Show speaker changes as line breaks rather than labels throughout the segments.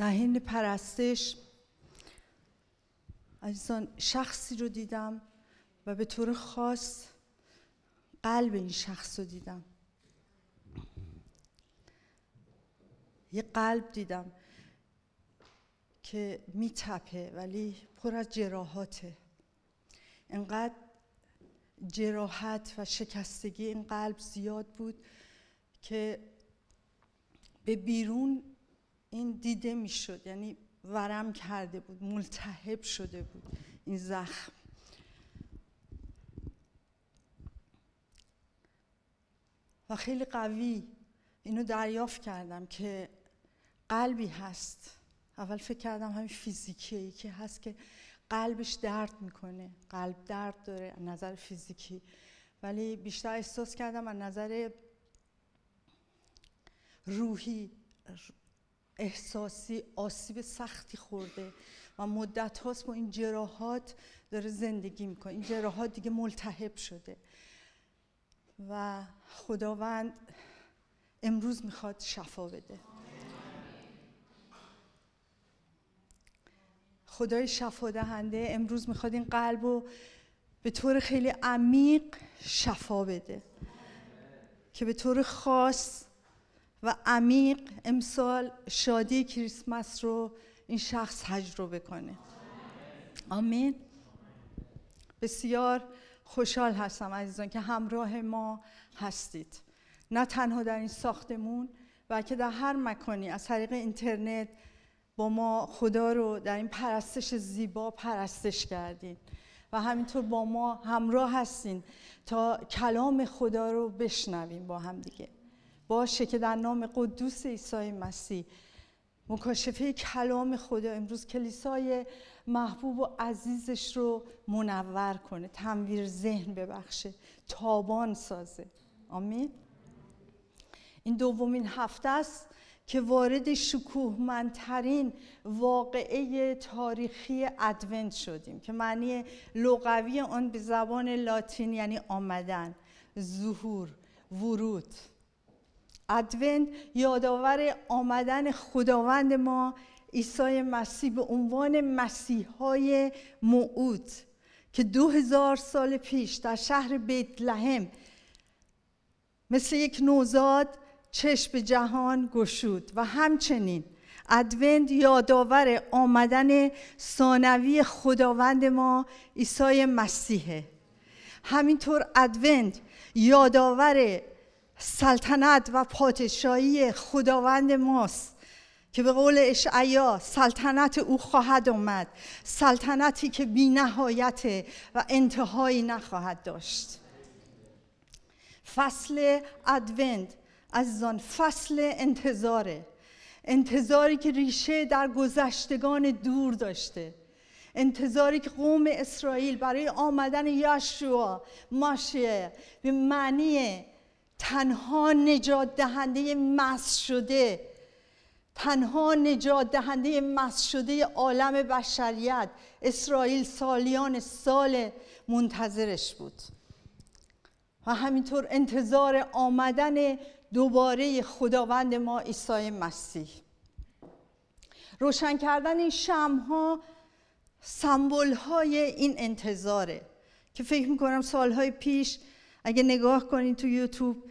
آمین پرستش عزیزان شخصی رو دیدم و به طور خاص قلب این شخص رو دیدم یه قلب دیدم که میتپه ولی پر از جراحاته انقدر جراحت و شکستگی این قلب زیاد بود که به بیرون این دیده میشد یعنی ورم کرده بود ملتهب شده بود این زخم و خیلی قوی اینو دریافت کردم که قلبی هست اول فکر کردم همین فیزیکیه که هست که قلبش درد میکنه قلب درد داره از نظر فیزیکی ولی بیشتر احساس کردم از نظر روحی احساسی آسیب سختی خورده و مدت هاست با این جراحات داره زندگی میکنه این جراحات دیگه ملتهب شده و خداوند امروز میخواد شفا بده خدای شفا دهنده امروز میخواد این قلب رو به طور خیلی عمیق شفا بده که به طور خاص و عمیق امسال شادی کریسمس رو این شخص تجربه کنه آمین بسیار خوشحال هستم عزیزان که همراه ما هستید نه تنها در این ساختمون بلکه در هر مکانی از طریق اینترنت با ما خدا رو در این پرستش زیبا پرستش کردین و همینطور با ما همراه هستین تا کلام خدا رو بشنویم با هم دیگه باشه که در نام قدوس عیسی مسیح مکاشفه کلام خدا امروز کلیسای محبوب و عزیزش رو منور کنه تنویر ذهن ببخشه تابان سازه آمین این دومین هفته است که وارد منترین واقعه تاریخی ادونت شدیم که معنی لغوی آن به زبان لاتین یعنی آمدن ظهور ورود ادونت یادآور آمدن خداوند ما عیسی مسیح به عنوان های موعود که دو هزار سال پیش در شهر بیت لحم مثل یک نوزاد چشم جهان گشود و همچنین ادوند یادآور آمدن ثانوی خداوند ما عیسی مسیحه همینطور ادوند یادآور سلطنت و پادشاهی خداوند ماست که به قول اشعیا سلطنت او خواهد آمد سلطنتی که بی و انتهایی نخواهد داشت فصل از عزیزان فصل انتظاره انتظاری که ریشه در گذشتگان دور داشته انتظاری که قوم اسرائیل برای آمدن یشوع ماشه به معنی تنها نجات دهنده مس شده تنها نجات دهنده مس شده عالم بشریت اسرائیل سالیان سال منتظرش بود و همینطور انتظار آمدن دوباره خداوند ما عیسی مسیح روشن کردن این ها سمبل های این انتظاره که فکر میکنم سالهای پیش اگه نگاه کنید تو یوتیوب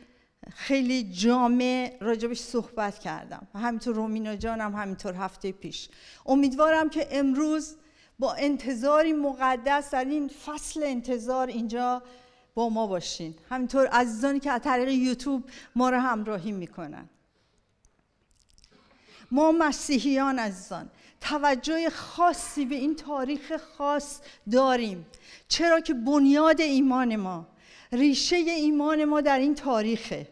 خیلی جامع راجبش صحبت کردم و همینطور رومینا جانم همینطور هفته پیش امیدوارم که امروز با انتظاری مقدس در این فصل انتظار اینجا با ما باشین همینطور عزیزانی که از طریق یوتیوب ما را همراهی میکنن ما مسیحیان عزیزان توجه خاصی به این تاریخ خاص داریم چرا که بنیاد ایمان ما ریشه ایمان ما در این تاریخه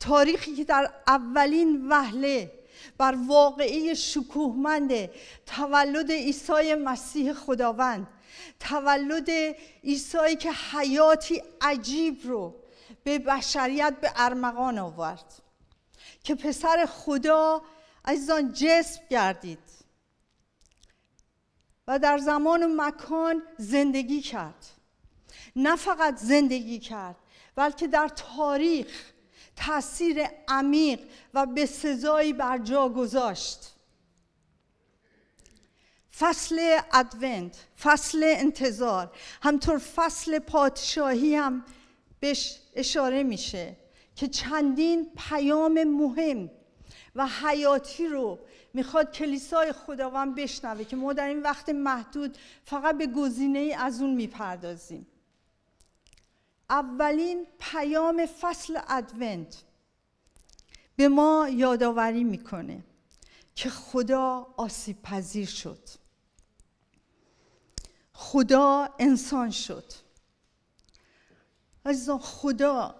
تاریخی که در اولین وهله بر واقعی شکوهمند تولد عیسی مسیح خداوند تولد عیسی که حیاتی عجیب رو به بشریت به ارمغان آورد که پسر خدا آن جسم گردید و در زمان و مکان زندگی کرد نه فقط زندگی کرد بلکه در تاریخ تاثیر عمیق و به سزایی بر جا گذاشت فصل ادونت فصل انتظار همطور فصل پادشاهی هم بهش اشاره میشه که چندین پیام مهم و حیاتی رو میخواد کلیسای خداوند بشنوه که ما در این وقت محدود فقط به گزینه ای از اون میپردازیم اولین پیام فصل ادونت به ما یادآوری میکنه که خدا آسیب پذیر شد خدا انسان شد از خدا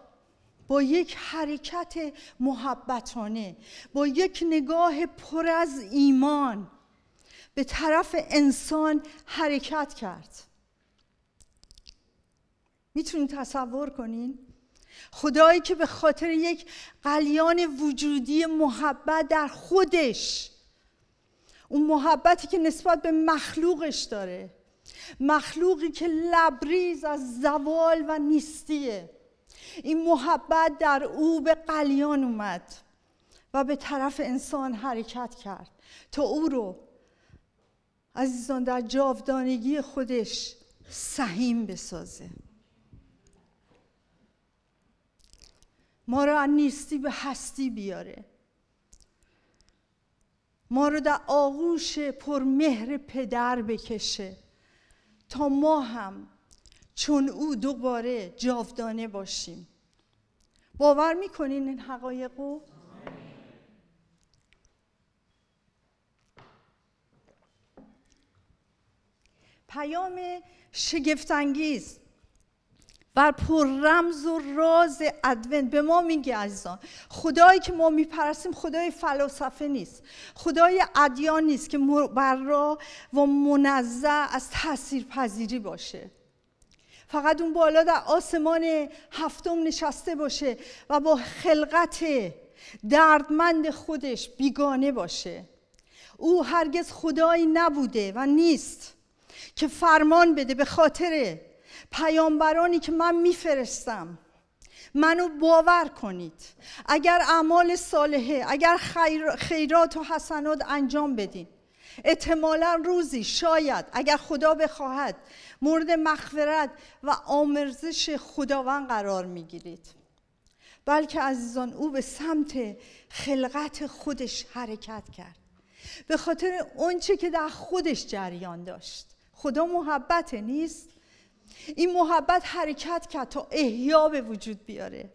با یک حرکت محبتانه با یک نگاه پر از ایمان به طرف انسان حرکت کرد میتونید تصور کنین خدایی که به خاطر یک قلیان وجودی محبت در خودش اون محبتی که نسبت به مخلوقش داره مخلوقی که لبریز از زوال و نیستیه این محبت در او به قلیان اومد و به طرف انسان حرکت کرد تا او رو عزیزان در جاودانگی خودش سهیم بسازه ما رو از نیستی به هستی بیاره ما رو در آغوش مهر پدر بکشه تا ما هم چون او دوباره جاودانه باشیم باور میکنین این حقایق پیام شگفتانگیز بر پر رمز و راز ادونت به ما میگه عزیزان خدایی که ما میپرستیم خدای فلسفه نیست خدای ادیان نیست که برا و منزه از تاثیر پذیری باشه فقط اون بالا در آسمان هفتم نشسته باشه و با خلقت دردمند خودش بیگانه باشه او هرگز خدایی نبوده و نیست که فرمان بده به خاطر پیامبرانی که من میفرستم منو باور کنید اگر اعمال صالحه اگر خیرات و حسنات انجام بدین احتمالا روزی شاید اگر خدا بخواهد مورد مغفرت و آمرزش خداوند قرار میگیرید بلکه عزیزان او به سمت خلقت خودش حرکت کرد به خاطر اونچه که در خودش جریان داشت خدا محبت نیست این محبت حرکت کرد تا احیا به وجود بیاره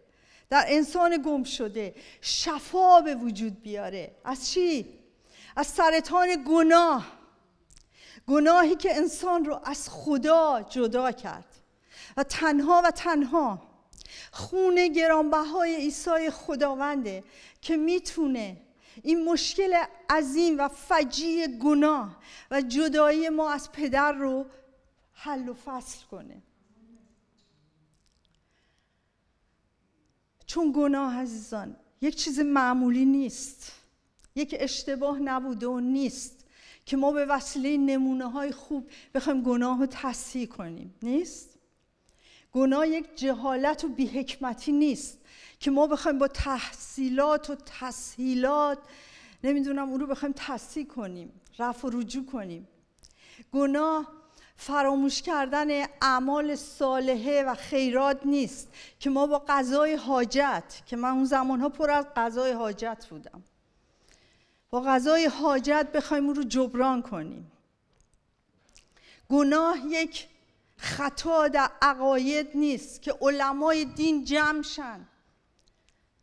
در انسان گم شده شفا به وجود بیاره از چی؟ از سرطان گناه گناهی که انسان رو از خدا جدا کرد و تنها و تنها خون گرانبهای عیسی خداونده که میتونه این مشکل عظیم و فجیع گناه و جدایی ما از پدر رو حل و فصل کنه چون گناه عزیزان یک چیز معمولی نیست یک اشتباه نبوده و نیست که ما به وسیله نمونه های خوب بخوایم گناه رو تصحیح کنیم نیست گناه یک جهالت و بیحکمتی نیست که ما بخوایم با تحصیلات و تسهیلات نمیدونم اون رو بخوایم تصحیح کنیم رفع و رجوع کنیم گناه فراموش کردن اعمال صالحه و خیرات نیست که ما با غذای حاجت که من اون زمان ها پر از غذای حاجت بودم با غذای حاجت بخوایم اون رو جبران کنیم گناه یک خطا در عقاید نیست که علمای دین جمع شن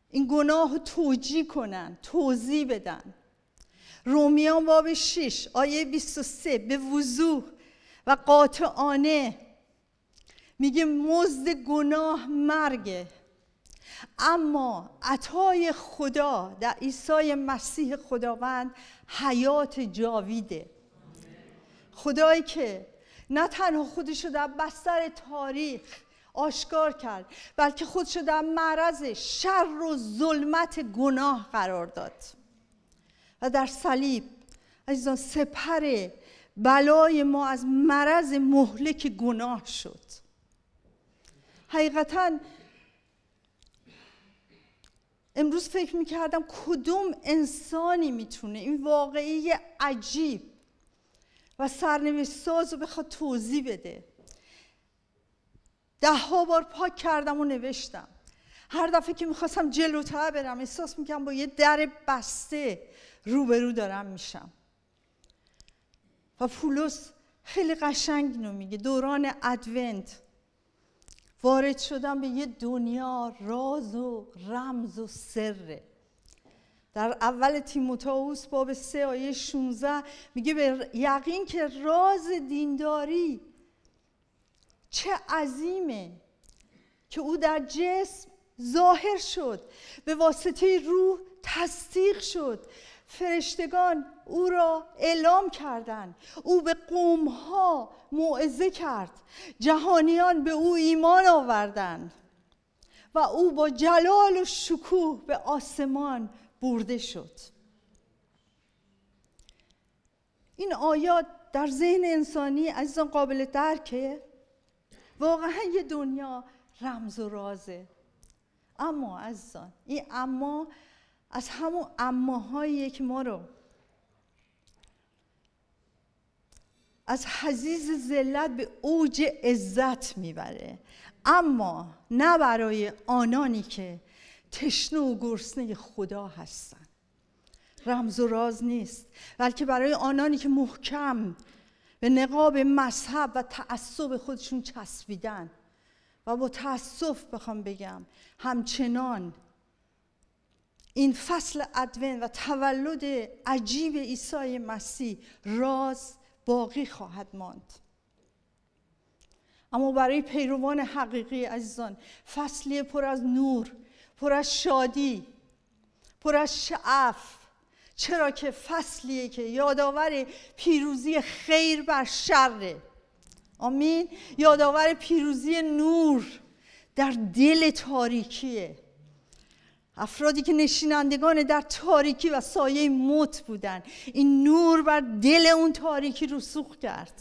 این گناه رو توجیه کنن توضیح بدن رومیان باب 6 آیه 23 به وضوح و قاطعانه میگه مزد گناه مرگه اما عطای خدا در عیسی مسیح خداوند حیات جاویده خدایی که نه تنها خودش رو در بستر تاریخ آشکار کرد بلکه خودش رو در معرض شر و ظلمت گناه قرار داد و در صلیب عزیزان سپر بلای ما از مرض مهلک گناه شد حقیقتا امروز فکر میکردم کدوم انسانی میتونه این واقعی عجیب و سرنوشت ساز رو بخواد توضیح بده ده ها بار پاک کردم و نوشتم هر دفعه که میخواستم جلوتر برم احساس میکنم با یه در بسته روبرو دارم میشم و پولس خیلی قشنگ اینو میگه دوران ادونت وارد شدن به یه دنیا راز و رمز و سره در اول تیموتائوس باب 3 آیه 16 میگه به یقین که راز دینداری چه عظیمه که او در جسم ظاهر شد به واسطه روح تصدیق شد فرشتگان او را اعلام کردند او به قوم ها موعظه کرد جهانیان به او ایمان آوردند و او با جلال و شکوه به آسمان برده شد این آیات در ذهن انسانی عزیزان قابل درکه واقعا یه دنیا رمز و رازه اما عزیزان این اما از همون اماهایی که ما رو از حزیز ذلت به اوج عزت میبره اما نه برای آنانی که تشنه و گرسنه خدا هستن رمز و راز نیست بلکه برای آنانی که محکم به نقاب مذهب و تعصب خودشون چسبیدن و با تاسف بخوام بگم همچنان این فصل ادوین و تولد عجیب عیسی مسیح راز باقی خواهد ماند اما برای پیروان حقیقی عزیزان فصلی پر از نور پر از شادی پر از شعف چرا که فصلیه که یادآور پیروزی خیر بر شره آمین یادآور پیروزی نور در دل تاریکیه افرادی که نشینندگان در تاریکی و سایه موت بودند این نور بر دل اون تاریکی رسوخ کرد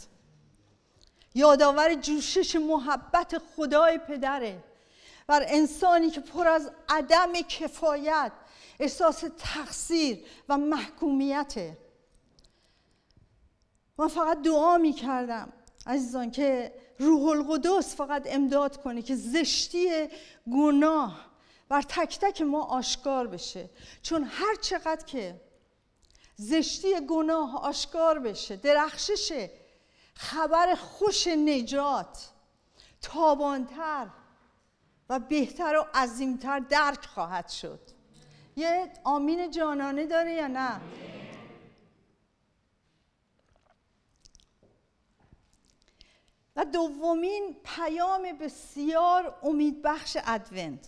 یادآور جوشش محبت خدای پدره بر انسانی که پر از عدم کفایت احساس تقصیر و محکومیته من فقط دعا می کردم عزیزان که روح القدس فقط امداد کنه که زشتی گناه بر تک تک ما آشکار بشه چون هر چقدر که زشتی گناه آشکار بشه درخشش خبر خوش نجات تابانتر و بهتر و عظیمتر درک خواهد شد یه آمین جانانه داره یا نه؟ و دومین پیام بسیار امیدبخش ادونت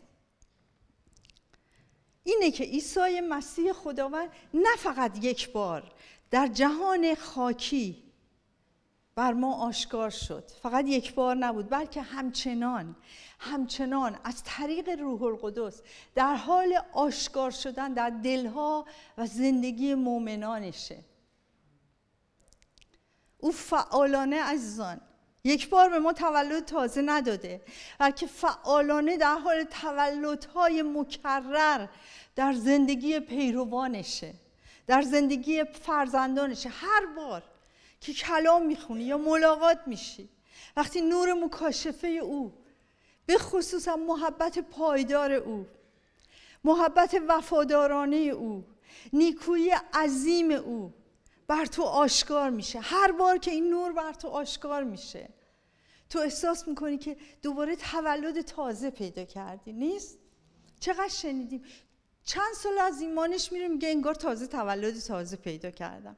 اینه که عیسی مسیح خداوند نه فقط یک بار در جهان خاکی بر ما آشکار شد فقط یک بار نبود بلکه همچنان همچنان از طریق روح القدس در حال آشکار شدن در دلها و زندگی مؤمنانشه او فعالانه عزیزان یک بار به ما تولد تازه نداده بلکه فعالانه در حال تولدهای مکرر در زندگی پیروانشه در زندگی فرزندانشه هر بار که کلام میخونی یا ملاقات میشی وقتی نور مکاشفه او به خصوص محبت پایدار او محبت وفادارانه او نیکویی عظیم او بر تو آشکار میشه هر بار که این نور بر تو آشکار میشه تو احساس میکنی که دوباره تولد تازه پیدا کردی نیست چقدر شنیدیم چند سال از ایمانش میره میگه انگار تازه تولد تازه پیدا کردم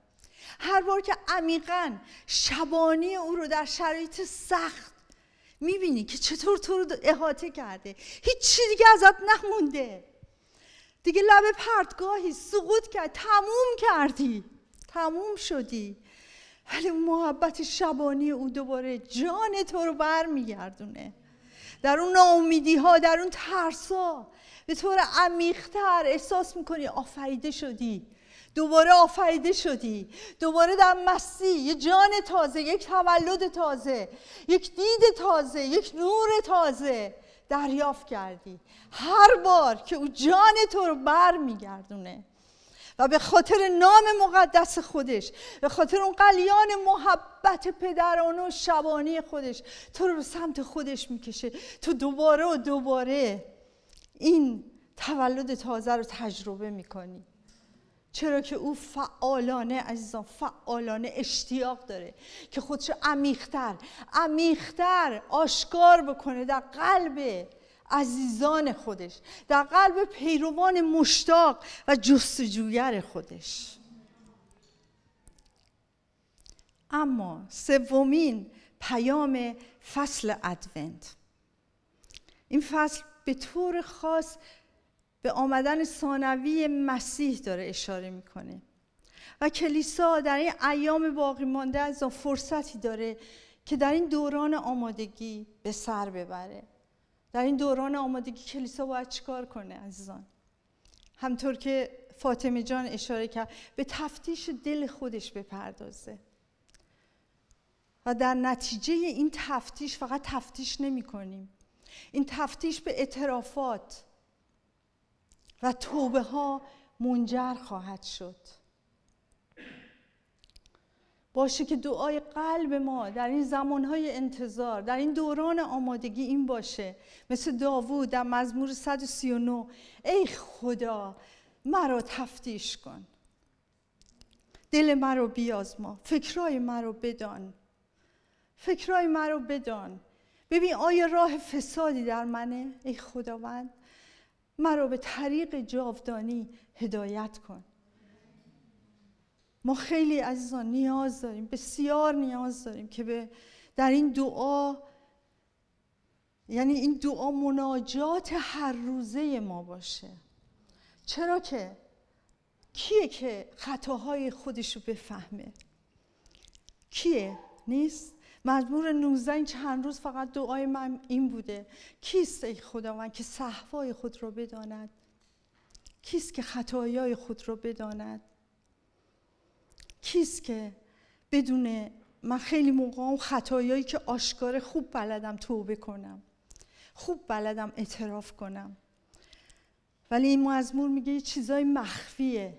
هر بار که عمیقا شبانی او رو در شرایط سخت میبینی که چطور تو رو احاطه کرده هیچی دیگه ازت نمونده دیگه لب پرتگاهی سقوط کرد تموم کردی تموم شدی ولی اون محبت شبانی او دوباره جان تو رو برمیگردونه در اون ناامیدی ها در اون ترس ها به طور عمیقتر احساس میکنی آفریده شدی دوباره آفریده شدی دوباره در مسیح یه جان تازه یک تولد تازه یک دید تازه یک نور تازه دریافت کردی هر بار که او جان تو رو بر میگردونه و به خاطر نام مقدس خودش به خاطر اون قلیان محبت پدرانه و شبانی خودش تو رو به سمت خودش میکشه تو دوباره و دوباره این تولد تازه رو تجربه میکنی چرا که او فعالانه عزیزان فعالانه اشتیاق داره که خودش عمیقتر عمیقتر آشکار بکنه در قلب عزیزان خودش در قلب پیروان مشتاق و جستجوگر خودش اما سومین پیام فصل ادونت این فصل به طور خاص به آمدن ثانوی مسیح داره اشاره میکنه و کلیسا در این ایام باقی مانده از فرصتی داره که در این دوران آمادگی به سر ببره در این دوران آمادگی کلیسا باید چیکار کنه عزیزان همطور که فاطمه جان اشاره کرد به تفتیش دل خودش بپردازه و در نتیجه این تفتیش فقط تفتیش نمی کنیم این تفتیش به اعترافات و توبه ها منجر خواهد شد باشه که دعای قلب ما در این زمانهای انتظار در این دوران آمادگی این باشه مثل داوود در مزمور 139 ای خدا مرا تفتیش کن دل مرا بیازما فکرای مرا بدان فکرای مرا بدان ببین آیا راه فسادی در منه ای خداوند مرا به طریق جاودانی هدایت کن ما خیلی عزیزان نیاز داریم بسیار نیاز داریم که به در این دعا یعنی این دعا مناجات هر روزه ما باشه چرا که کیه که خطاهای خودش رو بفهمه کیه نیست مجبور 19 این چند روز فقط دعای من این بوده کیست ای خداوند که صحوای خود رو بداند کیست که خطایای خود رو بداند کیست که بدونه من خیلی موقع خطایایی که آشکار خوب بلدم توبه کنم خوب بلدم اعتراف کنم ولی این مزمور میگه یه چیزای مخفیه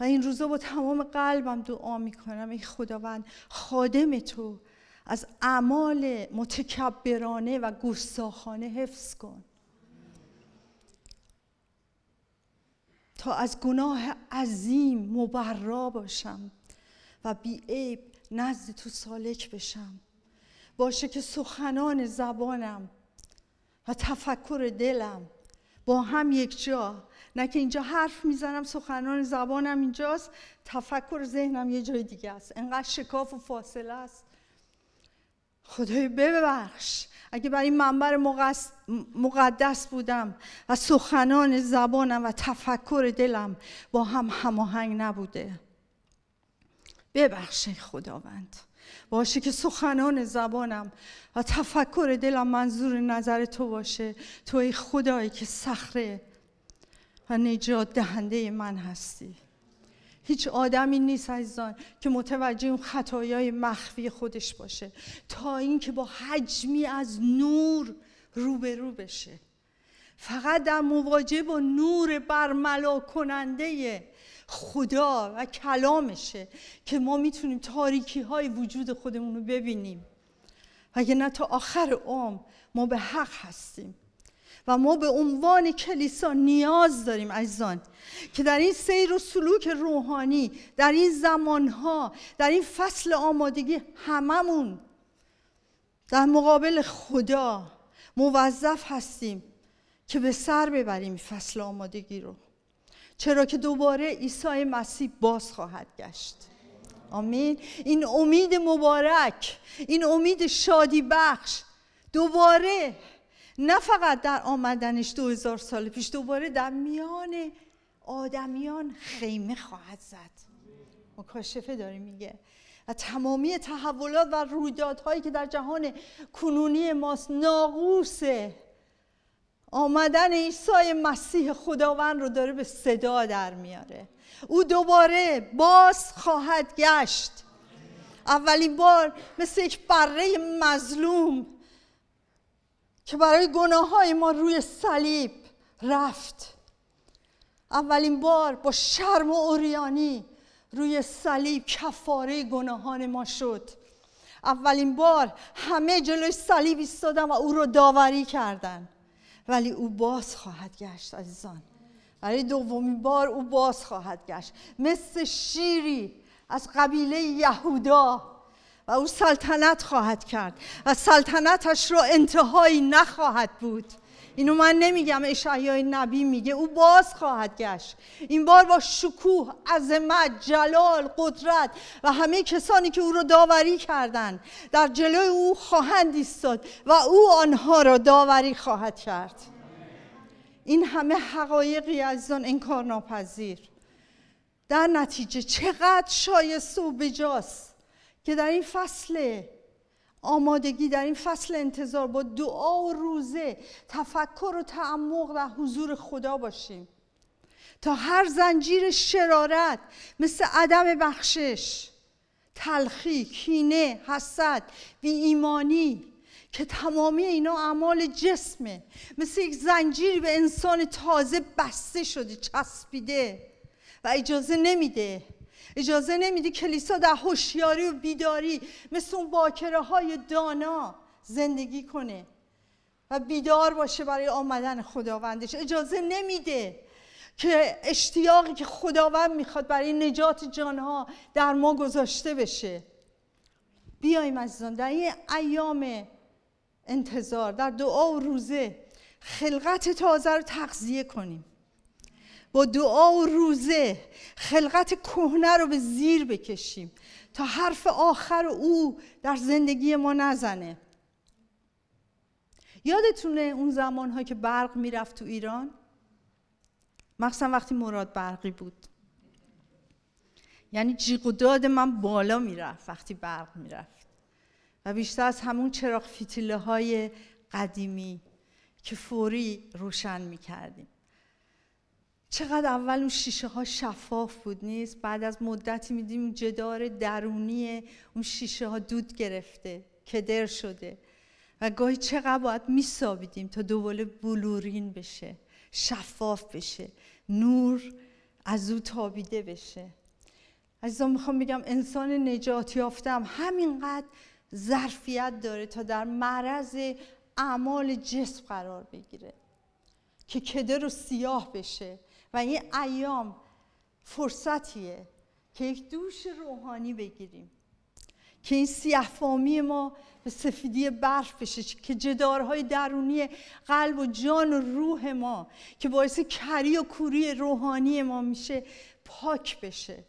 و این روزا با تمام قلبم دعا میکنم ای خداوند خادم تو از اعمال متکبرانه و گستاخانه حفظ کن تا از گناه عظیم مبرا باشم و بی عیب نزد تو سالک بشم باشه که سخنان زبانم و تفکر دلم با هم یک جا نه که اینجا حرف میزنم سخنان زبانم اینجاست تفکر ذهنم یه جای دیگه است انقدر شکاف و فاصله است خدای ببخش اگه برای منبر مقدس بودم و سخنان زبانم و تفکر دلم با هم هماهنگ نبوده ببخشید خداوند باشه که سخنان زبانم و تفکر دلم منظور نظر تو باشه تو ای خدایی که صخره و نجات دهنده من هستی هیچ آدمی نیست عزیزان که متوجه اون خطایای مخفی خودش باشه تا اینکه با حجمی از نور روبرو بشه فقط در مواجهه با نور برملا کننده خدا و کلامشه که ما میتونیم تاریکی های وجود خودمون رو ببینیم وگه نه تا آخر عمر ما به حق هستیم و ما به عنوان کلیسا نیاز داریم عزیزان که در این سیر و سلوک روحانی در این زمانها در این فصل آمادگی هممون در مقابل خدا موظف هستیم که به سر ببریم فصل آمادگی رو چرا که دوباره عیسی مسیح باز خواهد گشت آمین این امید مبارک این امید شادی بخش دوباره نه فقط در آمدنش دو هزار سال پیش دوباره در میان آدمیان خیمه خواهد زد مکاشفه داره میگه و تمامی تحولات و رویدادهایی که در جهان کنونی ماست ناقوس آمدن عیسی مسیح خداوند رو داره به صدا در میاره او دوباره باز خواهد گشت اولین بار مثل یک بره مظلوم که برای گناه های ما روی صلیب رفت اولین بار با شرم و اوریانی روی صلیب کفاره گناهان ما شد اولین بار همه جلوی صلیب ایستادن و او رو داوری کردن ولی او باز خواهد گشت عزیزان برای دومین بار او باز خواهد گشت مثل شیری از قبیله یهودا و او سلطنت خواهد کرد و سلطنتش رو انتهایی نخواهد بود اینو من نمیگم اشعیای نبی میگه او باز خواهد گشت این بار با شکوه عظمت جلال قدرت و همه کسانی که او را داوری کردند در جلوی او خواهند ایستاد و او آنها را داوری خواهد کرد این همه حقایقی از آن انکار ناپذیر در نتیجه چقدر شایسته و بجاست که در این فصل آمادگی در این فصل انتظار با دعا و روزه تفکر و تعمق و حضور خدا باشیم تا هر زنجیر شرارت مثل عدم بخشش تلخی، کینه، حسد، بی ایمانی که تمامی اینا اعمال جسمه مثل یک زنجیری به انسان تازه بسته شده چسبیده و اجازه نمیده اجازه نمیدی کلیسا در هوشیاری و بیداری مثل اون باکره های دانا زندگی کنه و بیدار باشه برای آمدن خداوندش اجازه نمیده که اشتیاقی که خداوند میخواد برای نجات جانها در ما گذاشته بشه بیایم عزیزان در این ایام انتظار در دعا و روزه خلقت تازه رو تغذیه کنیم با دعا و روزه خلقت کهنه رو به زیر بکشیم تا حرف آخر او در زندگی ما نزنه یادتونه اون زمانها که برق میرفت تو ایران مخصوصا وقتی مراد برقی بود یعنی جیغ و داد من بالا میرفت وقتی برق میرفت و بیشتر از همون چراغ فیتیله های قدیمی که فوری روشن میکردیم چقدر اول اون شیشه ها شفاف بود نیست بعد از مدتی میدیم اون جدار درونی اون شیشه ها دود گرفته کدر شده و گاهی چقدر باید میسابیدیم تا دوباره بلورین بشه شفاف بشه نور از او تابیده بشه عزیزان میخوام بگم انسان نجات یافتم همینقدر ظرفیت داره تا در معرض اعمال جسم قرار بگیره که کدر و سیاه بشه و این ایام فرصتیه که یک دوش روحانی بگیریم که این سیحفامی ما به سفیدی برف بشه که جدارهای درونی قلب و جان و روح ما که باعث کری و کوری روحانی ما میشه پاک بشه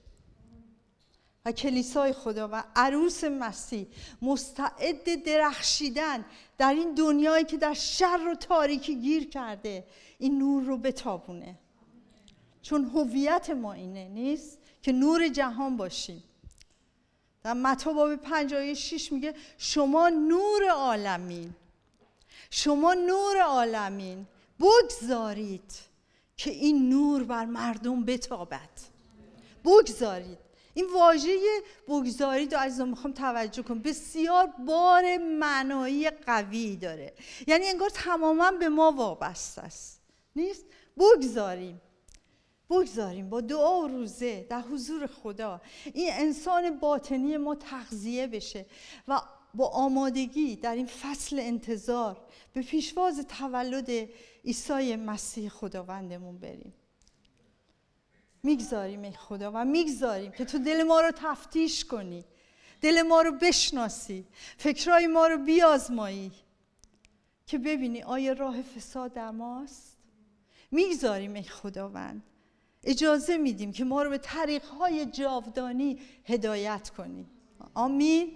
و کلیسای خدا و عروس مسیح مستعد درخشیدن در این دنیایی که در شر و تاریکی گیر کرده این نور رو بتابونه چون هویت ما اینه نیست که نور جهان باشیم در متا باب 56 میگه شما نور عالمین شما نور عالمین بگذارید که این نور بر مردم بتابد بگذارید این واژه بگذارید رو عزیزان میخوام توجه کنم بسیار بار معنایی قوی داره یعنی انگار تماما به ما وابسته است نیست بگذاریم بگذاریم با دعا و روزه در حضور خدا این انسان باطنی ما تغذیه بشه و با آمادگی در این فصل انتظار به پیشواز تولد عیسی مسیح خداوندمون بریم میگذاریم ای خدا و میگذاریم که تو دل ما رو تفتیش کنی دل ما رو بشناسی فکرهای ما رو بیازمایی که ببینی آیا راه فساد در ماست میگذاریم ای خداوند اجازه میدیم که ما رو به های جاودانی هدایت کنی آمین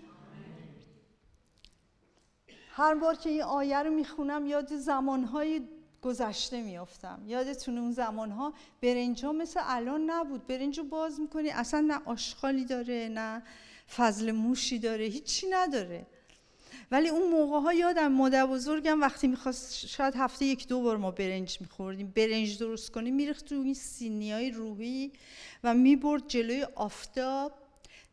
هر بار که این آیه رو میخونم یاد زمانهای گذشته میافتم یادتون اون زمانها برنجا مثل الان نبود رو باز میکنی اصلا نه آشخالی داره نه فضل موشی داره هیچی نداره ولی اون موقع ها یادم مادر بزرگم وقتی میخواست شاید هفته یک دو بار ما برنج میخوردیم برنج درست کنیم میریخت تو این سینی های روحی و میبرد جلوی آفتاب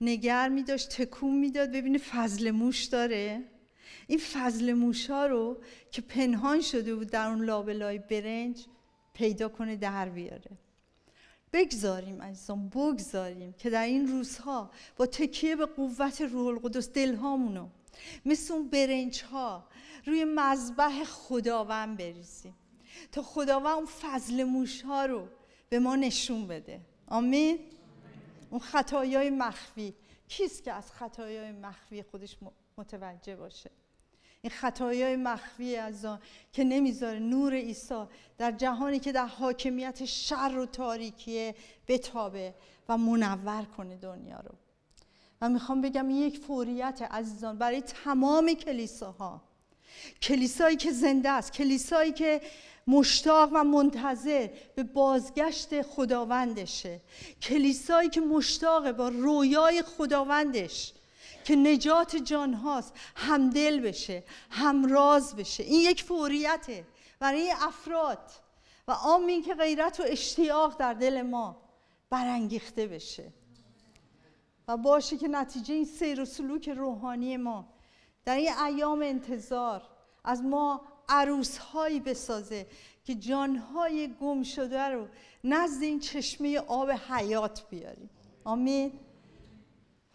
نگر میداشت تکون میداد ببینه فضل موش داره این فضل موش رو که پنهان شده بود در اون لابلای برنج پیدا کنه در بیاره بگذاریم عزیزان بگذاریم که در این روزها با تکیه به قوت روح القدس دلهامونو مثل اون برنج ها روی مذبح خداوند بریزیم تا خداوند اون فضل موش ها رو به ما نشون بده آمین اون خطایای مخفی کیست که از خطایای مخفی خودش متوجه باشه این خطایای مخفی از آن که نمیذاره نور عیسی در جهانی که در حاکمیت شر و تاریکیه بتابه و منور کنه دنیا رو و میخوام بگم این یک فوریت عزیزان برای تمام کلیساها کلیسایی که زنده است کلیسایی که مشتاق و منتظر به بازگشت خداوندشه کلیسایی که مشتاق با رویای خداوندش که نجات جان هاست همدل بشه همراز بشه این یک فوریته برای افراد و آمین که غیرت و اشتیاق در دل ما برانگیخته بشه و باشه که نتیجه این سیر و سلوک روحانی ما در این ایام انتظار از ما عروس هایی بسازه که جانهای گم شده رو نزد این چشمه آب حیات بیاریم آمین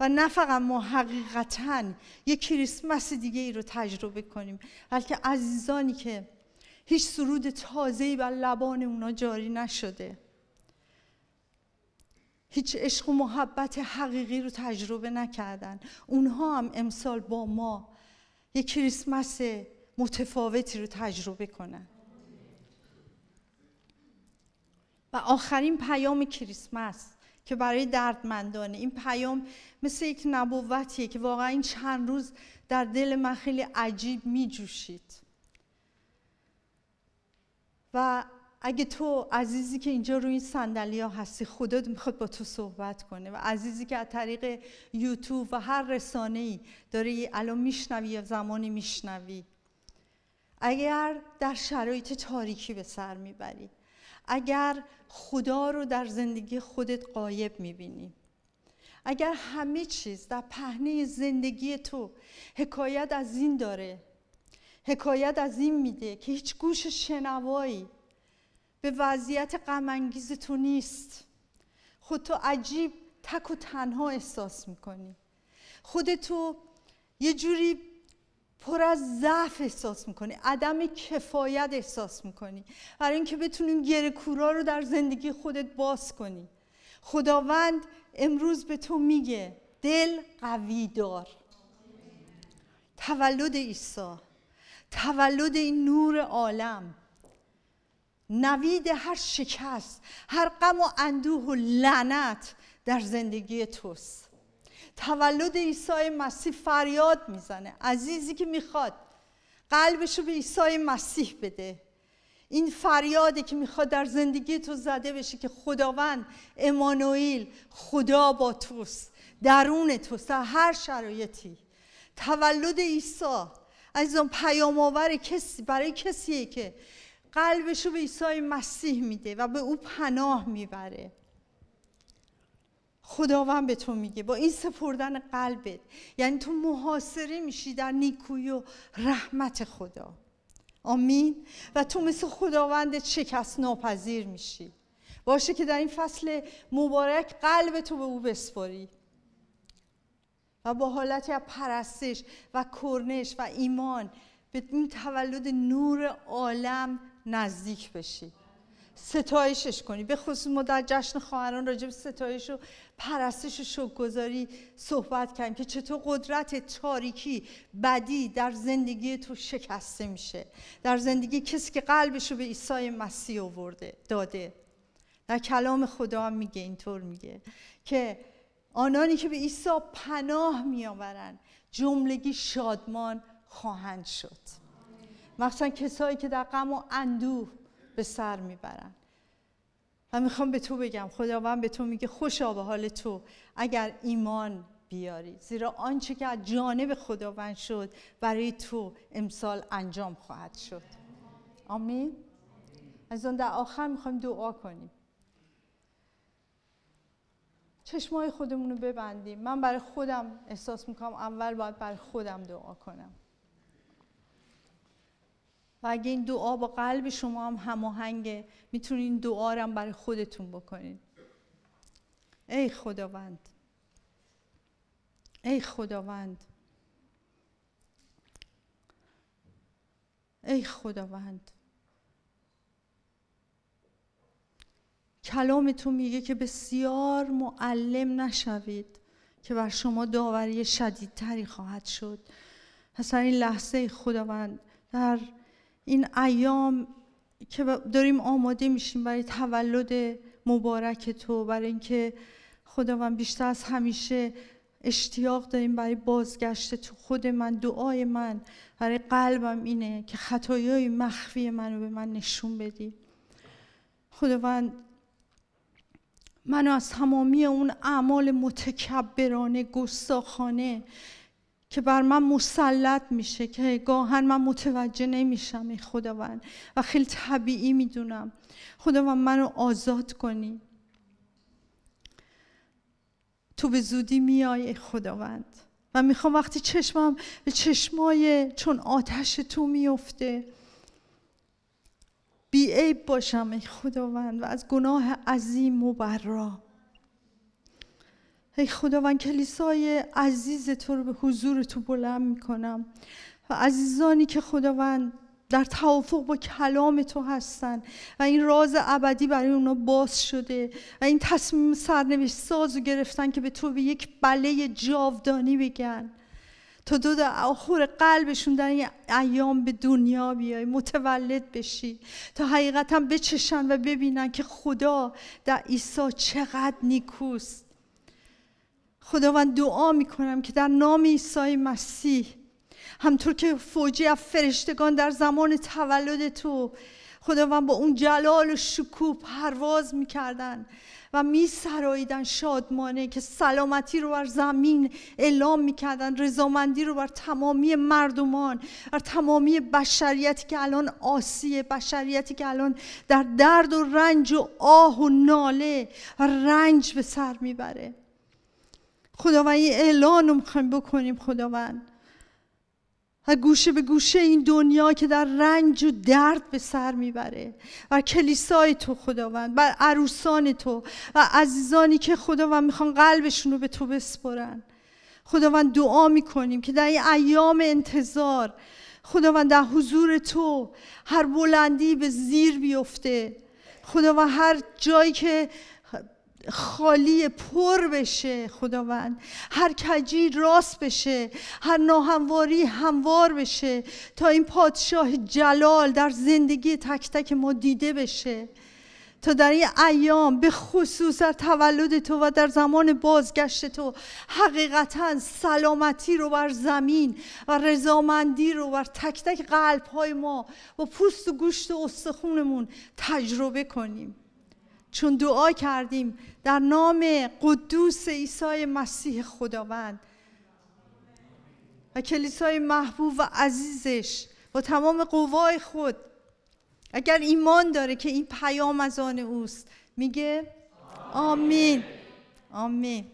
و نه فقط ما حقیقتا یک کریسمس دیگه ای رو تجربه کنیم بلکه عزیزانی که هیچ سرود تازه‌ای بر لبان اونا جاری نشده هیچ عشق و محبت حقیقی رو تجربه نکردن اونها هم امسال با ما یک کریسمس متفاوتی رو تجربه کنن و آخرین پیام کریسمس که برای دردمندانه این پیام مثل یک نبوتیه که واقعا این چند روز در دل من خیلی عجیب میجوشید. و اگه تو عزیزی که اینجا روی این ها هستی خدا میخواد با تو صحبت کنه و عزیزی که از طریق یوتیوب و هر رسانه ای داری الان میشنوی یا زمانی میشنوی اگر در شرایط تاریکی به سر میبری اگر خدا رو در زندگی خودت قایب میبینی اگر همه چیز در پهنه زندگی تو حکایت از این داره حکایت از این میده که هیچ گوش شنوایی به وضعیت غم تو نیست خودتو عجیب تک و تنها احساس میکنی خودتو یه جوری پر از ضعف احساس میکنی عدم کفایت احساس میکنی برای اینکه بتونیم گره کورا رو در زندگی خودت باز کنی خداوند امروز به تو میگه دل قوی دار تولد عیسی تولد این نور عالم نوید هر شکست هر غم و اندوه و لعنت در زندگی توست تولد عیسی مسیح فریاد میزنه عزیزی که میخواد قلبش رو به عیسی مسیح بده این فریاده که میخواد در زندگی تو زده بشه که خداوند امانوئیل خدا با توست درون توست در هر شرایطی تولد عیسی اون پیام آور کسی برای کسیه که قلبش رو به عیسی مسیح میده و به او پناه میبره خداوند به تو میگه با این سپردن قلبت یعنی تو محاصره میشی در نیکوی و رحمت خدا آمین و تو مثل خداوند شکست ناپذیر میشی باشه که در این فصل مبارک قلب تو به او بسپاری و با حالتی از پرستش و کرنش و ایمان به این تولد نور عالم نزدیک بشی ستایشش کنی به خصوص ما در جشن خواهران راجب ستایش و پرستش و شکرگذاری صحبت کردیم که چطور قدرت تاریکی بدی در زندگی تو شکسته میشه در زندگی کسی که قلبش رو به عیسی مسیح آورده داده در کلام خدا هم میگه اینطور میگه که آنانی که به عیسی پناه میآورند جملگی شادمان خواهند شد مخصوصا کسایی که در غم و اندوه به سر میبرن و میخوام به تو بگم خداوند به تو میگه خوشا به حال تو اگر ایمان بیاری زیرا آنچه که از جانب خداوند شد برای تو امسال انجام خواهد شد آمین از آن در آخر میخوایم دعا کنیم چشمای خودمون رو ببندیم من برای خودم احساس میکنم اول باید برای خودم دعا کنم و اگه این دعا با قلب شما هم هماهنگ میتونید دعا رو برای خودتون بکنید ای خداوند ای خداوند ای خداوند کلامتون تو میگه که بسیار معلم نشوید که بر شما داوری شدیدتری خواهد شد پس این لحظه خداوند در این ایام که داریم آماده میشیم برای تولد مبارک تو برای اینکه خداوند بیشتر از همیشه اشتیاق داریم برای بازگشت تو خود من دعای من برای قلبم اینه که خطایای مخفی منو به من نشون بدی خداوند منو از تمامی اون اعمال متکبرانه گستاخانه که بر من مسلط میشه که گاهن من متوجه نمیشم ای خداوند و خیلی طبیعی میدونم خداوند منو آزاد کنی تو به زودی میای ای خداوند و میخوام وقتی چشمم به چشمای چون آتش تو میفته بیعیب باشم ای خداوند و از گناه عظیم مبرا ای خداوند کلیسای عزیز تو رو به حضور تو بلند میکنم و عزیزانی که خداوند در توافق با کلام تو هستن و این راز ابدی برای اونا باز شده و این تصمیم سرنوشت سازو گرفتن که به تو به یک بله جاودانی بگن تا دو در آخر قلبشون در این ایام به دنیا بیای متولد بشی تا حقیقتا بچشن و ببینن که خدا در عیسی چقدر نیکوست خداوند دعا میکنم که در نام عیسی مسیح همطور که فوجی از فرشتگان در زمان تولد تو خداوند با اون جلال و شکوه پرواز میکردن و میسراییدن شادمانه که سلامتی رو بر زمین اعلام میکردن رضامندی رو بر تمامی مردمان بر تمامی بشریتی که الان آسیه بشریتی که الان در درد و رنج و آه و ناله و رنج به سر میبره خداوند یه اعلان رو میخوایم بکنیم خداوند و گوشه به گوشه این دنیا که در رنج و درد به سر میبره و کلیسای تو خداوند و عروسان تو و عزیزانی که خداوند میخوان قلبشون رو به تو بسپرن خداوند دعا میکنیم که در این ایام انتظار خداوند در حضور تو هر بلندی به زیر بیفته خداوند هر جایی که خالی پر بشه خداوند هر کجی راست بشه هر ناهمواری هموار بشه تا این پادشاه جلال در زندگی تک تک ما دیده بشه تا در این ایام به خصوص در تولد تو و در زمان بازگشت تو حقیقتا سلامتی رو بر زمین و رضامندی رو بر تک تک قلب های ما و پوست و گوشت و استخونمون تجربه کنیم چون دعا کردیم در نام قدوس عیسی مسیح خداوند و کلیسای محبوب و عزیزش با تمام قوای خود اگر ایمان داره که این پیام از آن اوست میگه آمین آمین